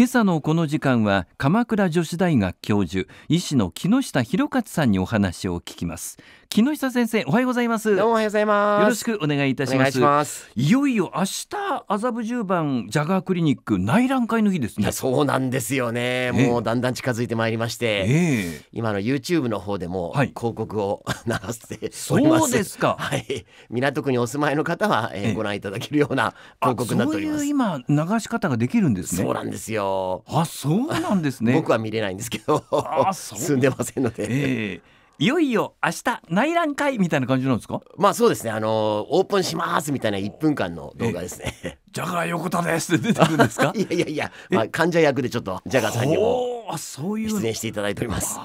今朝のこの時間は鎌倉女子大学教授医師の木下博勝さんにお話を聞きます木下先生おはようございますどうもおはようございますよろしくお願いいたしますいよいよ明日麻布十番ジャガークリニック内覧会の日ですねそうなんですよねもうだんだん近づいてまいりまして、えー、今の YouTube の方でも広告を、はい、流してそうですかはい港区にお住まいの方は、えー、ご覧いただけるような広告になっております、えー、そういう今流し方ができるんですねそうなんですよあそうなんですね僕は見れないんですけど住んでませんので、えー、いよいよ明日内覧会みたいな感じなんですかまあそうですねあのオープンしますみたいな一分間の動画ですね、えー、ジャガー横田ですって出てくるんですか いやいやいや、まあ、患者役でちょっとジャガーさんにも出演していただいております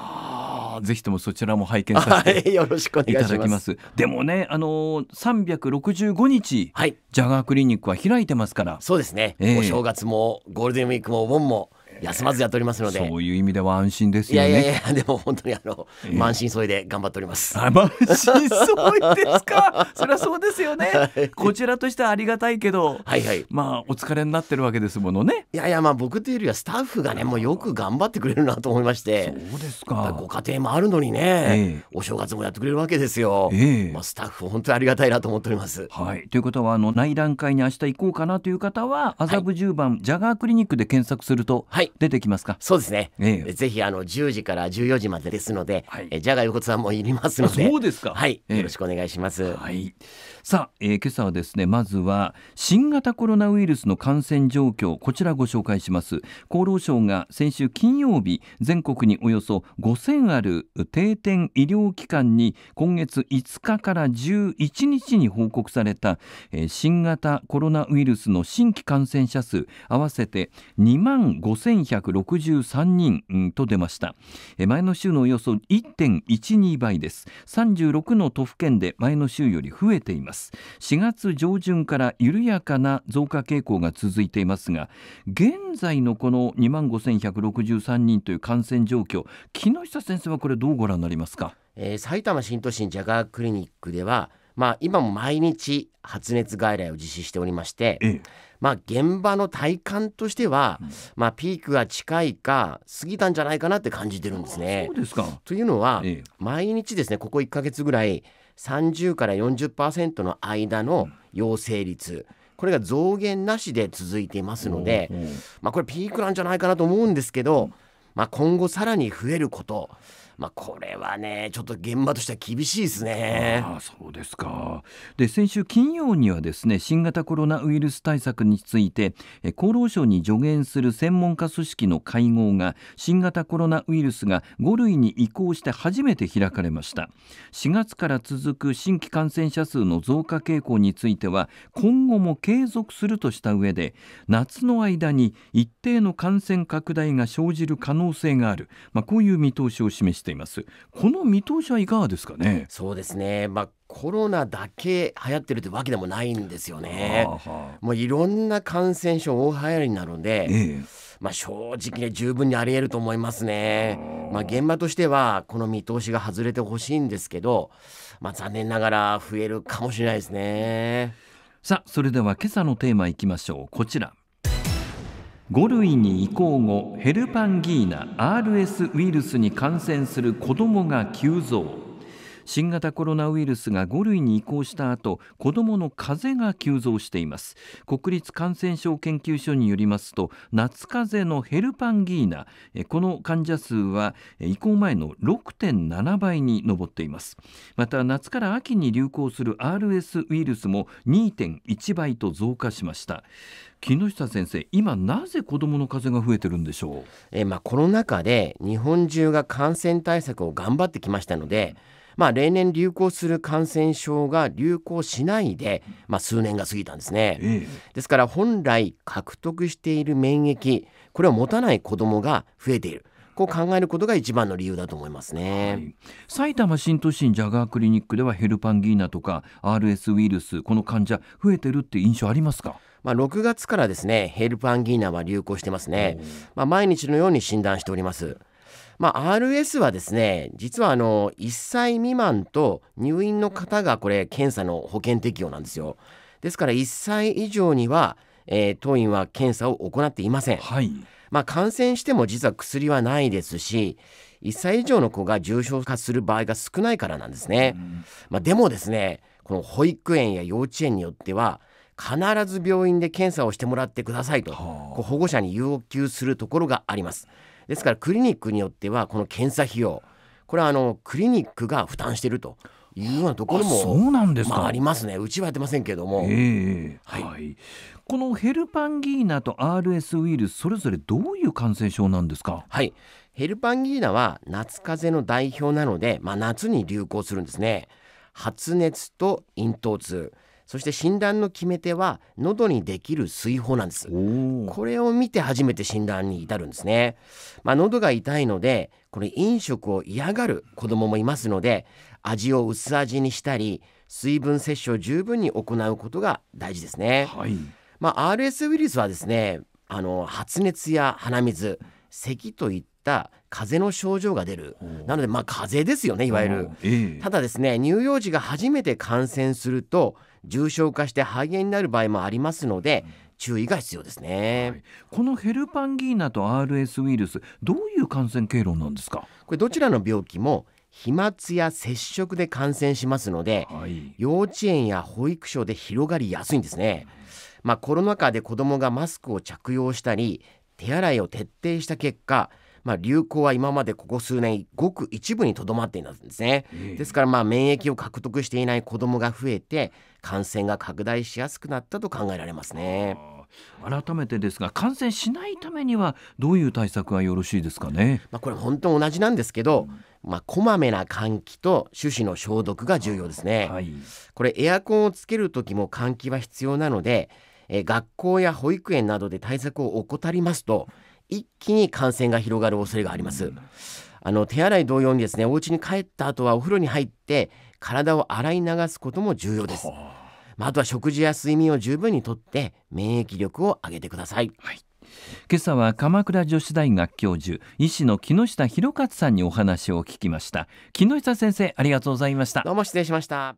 ぜひともそちらも拝見させて、よろしくお願いします。でもね、あのー、365日、はい、ジャガークリニックは開いてますから。そうですね、えー、お正月もゴールデンウィークもお盆も休まずやっておりますのでそういう意味では安心ですよねいやいやいやでも本当にあの、えー、満身創痍で頑張っております満身創痍ですか そりゃそうですよね、こちらとしてはありがたいけどはいはいまあお疲れになってるわけですものねいやいやまあ僕というよりはスタッフがねもうよく頑張ってくれるなと思いましてそうですかご家庭もあるのにね、えー、お正月もやってくれるわけですよ、えー、まあ、スタッフ本当にありがたいなと思っておりますはいということはあの内覧会に明日行こうかなという方は麻布十番、はい、ジャガークリニックで検索すると、はい出てきますか、そうですね、ええ、ぜひあの10時から14時までですので、はい、えジャガ横津さんもいりますのでそうですかはい、よろしくお願いします、はい、さあ、えー、今朝はですねまずは新型コロナウイルスの感染状況こちらご紹介します厚労省が先週金曜日全国におよそ5000ある定点医療機関に今月5日から11日に報告された、えー、新型コロナウイルスの新規感染者数合わせて2万5000 1163人と出ました前の週のおよそ1.12倍です36の都府県で前の週より増えています4月上旬から緩やかな増加傾向が続いていますが現在のこの2 5163人という感染状況木下先生はこれどうご覧になりますか、えー、埼玉新都心ジャガークリニックではまあ、今も毎日発熱外来を実施しておりまして、ええ、まあ、現場の体感としては、うん、まあ、ピークが近いか過ぎたんじゃないかなって感じてるんですね。そうですかというのは、え、毎日ですねここ1か月ぐらい30から40%の間の陽性率、これが増減なしで続いていますので、まあ、これピークなんじゃないかなと思うんですけど、まあ、今後さらに増えることまあ、これはねちょっと現場としては厳しいですね。あそうですかで先週金曜にはですね新型コロナウイルス対策についてえ厚労省に助言する専門家組織の会合が新型コロナウイルスが5類に移行して初めて開かれました4月から続く新規感染者数の増加傾向については今後も継続するとした上で夏の間に一定の感染拡大が生じる可能性がある、まあ、こういう見通しを示していますこの見通しはいかがですかねそうですねまあコロナだけ流行ってるってわけでもないんですよね。はあはあ、もういろんな感染症大流行りになるので、ええ、まあ、正直ね十分にありえると思いますね。まあ、現場としてはこの見通しが外れてほしいんですけど、まあ、残念ながら増えるかもしれないですね。さあそれでは今朝のテーマいきましょうこちら。5類に移行後ヘルパンギーナ RS ウイルスに感染する子どもが急増新型コロナウイルスが5類に移行した後子どもの風邪が急増しています国立感染症研究所によりますと夏風邪のヘルパンギーナこの患者数は移行前の6.7倍に上っていますまた夏から秋に流行する RS ウイルスも2.1倍と増加しました木下先生今なぜ子どもの風邪が増えてるんでしょうえまあコロナ禍で日本中が感染対策を頑張ってきましたので、うんまあ、例年流行する感染症が流行しないで、まあ、数年が過ぎたんですね、えー、ですから本来獲得している免疫これを持たない子どもが増えている。こう考えることが一番の理由だと思いますね、はい、埼玉新都心ジャガークリニックではヘルパンギーナとか RS ウイルスこの患者増えてるって印象ありますかまあ、6月からですねヘルパンギーナは流行してますね、まあ、毎日のように診断しておりますまあ、RS はですね実はあの1歳未満と入院の方がこれ検査の保険適用なんですよですから1歳以上には、えー、当院は検査を行っていません、はいまあ、感染しても実は薬はないですし1歳以上の子が重症化する場合が少ないからなんですね、まあ、でもですねこの保育園や幼稚園によっては必ず病院で検査をしてもらってくださいと保護者に要求するところがあります。ですからクリニックによってはこの検査費用これはあのクリニックが負担しているというようなところもそうなんですか、まあ、ありますねうちはやってませんけども、えーはい、はい、このヘルパンギーナと RS ウイルスそれぞれどういう感染症なんですかはいヘルパンギーナは夏風邪の代表なので、まあ、夏に流行するんですね発熱と咽頭痛そして診断の決め手は喉にできる水泡なんですこれを見て初めて診断に至るんですね、まあ、喉が痛いのでこれ飲食を嫌がる子供もいますので味を薄味にしたり水分摂取を十分に行うことが大事ですね、はい、まあ、RS ウイルスはですねあの発熱や鼻水咳といった風邪の症状が出るなのでまあ風邪ですよねいわゆる、えー、ただですね乳幼児が初めて感染すると重症化して肺炎になる場合もありますので、注意が必要ですね、はい、このヘルパンギーナと RS ウイルスどういう感染経路なんですかこれどちらの病気も飛沫や接触で感染しますので、はい、幼稚園や保育所で広がりやすいんですね、まあ、コロナ禍で子どもがマスクを着用したり手洗いを徹底した結果まあ、流行は今までここ数年ごく一部にとどまっていたんですね、うん、ですからまあ免疫を獲得していない子どもが増えて感染が拡大しやすくなったと考えられますね改めてですが感染しないためにはどういう対策がよろしいですかね、まあ、これ本当同じなんですけど、うん、まあ、こまめな換気と手指の消毒が重要ですね、はい、これエアコンをつける時も換気は必要なのでえ学校や保育園などで対策を怠りますと一気に感染が広がる恐れがあります。あの手洗い同様にですねお家に帰った後はお風呂に入って体を洗い流すことも重要です。まあ、あとは食事や睡眠を十分にとって免疫力を上げてください。はい今朝は鎌倉女子大学教授医師の木下博勝さんにお話を聞きました木下先生ありがとうございましたどうも失礼しました